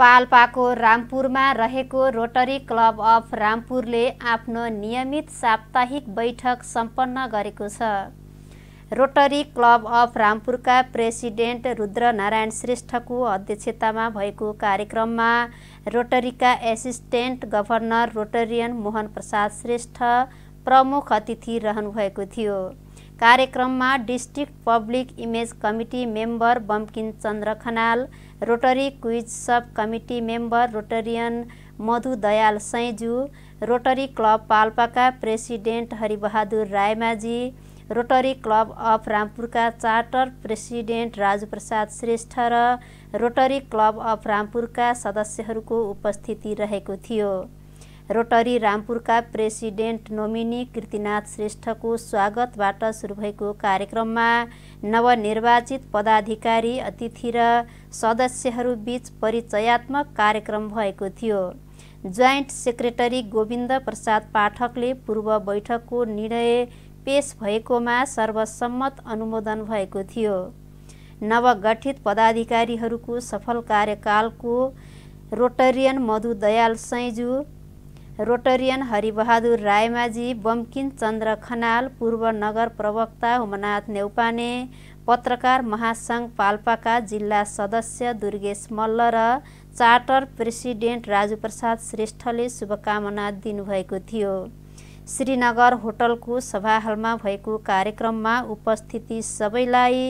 पाल्पाको रामपुरमा रहेको rotary club of रामपुरले आफ्नो नियमित साप्ताहिक बैठक सम्पन्न गरेको छ रोटरी क्लब अफ रामपुरका प्रेसिडेन्ट रुद्रनारायण श्रेष्ठको अध्यक्षतामा भएको कार्यक्रममा रोटरीका assistant governor Rotarian Mohan Prasad Shrestha प्रमुख अतिथि रहनुभएको थियो कार्यक्रममा district public image committee member Bamkin Chandra Khanal Rotary quiz sub committee member Rotarian Madhu Dayal Saiju Rotary club पाल्पाका president Haribahadur Raymajhi Rotary club of रामपुरका चार्टर प्रेसिडेन्ट राजुप्रसाद श्रेष्ठ र रोटरी क्लब अफ रामपुरका सदस्यहरूको उपस्थिति रहेको थियो रोटरी रामपुरका प्रेसिडेन्ट नोमिनी कृतिनाथ श्रेष्ठको स्वागतबाट सुरु भएको कार्यक्रममा नवनिर्वाचित पदाधिकारी अतिथि र सदस्यहरूबीच परिचयात्मक कार्यक्रम भएको थियो जोइन्ट सेक्रेटरी गोविन्द प्रसाद पाठकले पूर्व बैठकको निर्णय पेस भएकोमा सर्वसम्मत अनुमोदन भएको थियो नवगठित पदाधिकारीहरूको सफल कार्यकालको रोटरियन मधु दयाल सैजु रोटरियन हरिबहादुर रायमाझी बम्किन चन्द्र खनाल पूर्व नगर प्रवक्ता हुमनाथ नेउपाने पत्रकार महासङ्घ पाल्पाका जिल्ला सदस्य दुर्गेश मल्ल र चार्टर प्रेसिडेन्ट राजुप्रसाद श्रेष्ठले शुभकामना दिनुभएको थियो श्रीनगर होटलको सभा हलमा भएको कार्यक्रममा उपस्थिति सबैलाई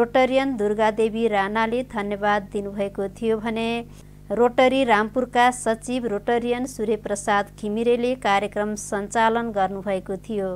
रोटरियन दुर्गादेवी राणाले धन्यवाद दिनुभएको थियो भने रोटरी रामपुरका सचिव रोटरियन सूर्यप्रसाद घिमिरेले कार्यक्रम सञ्चालन गर्नुभएको थियो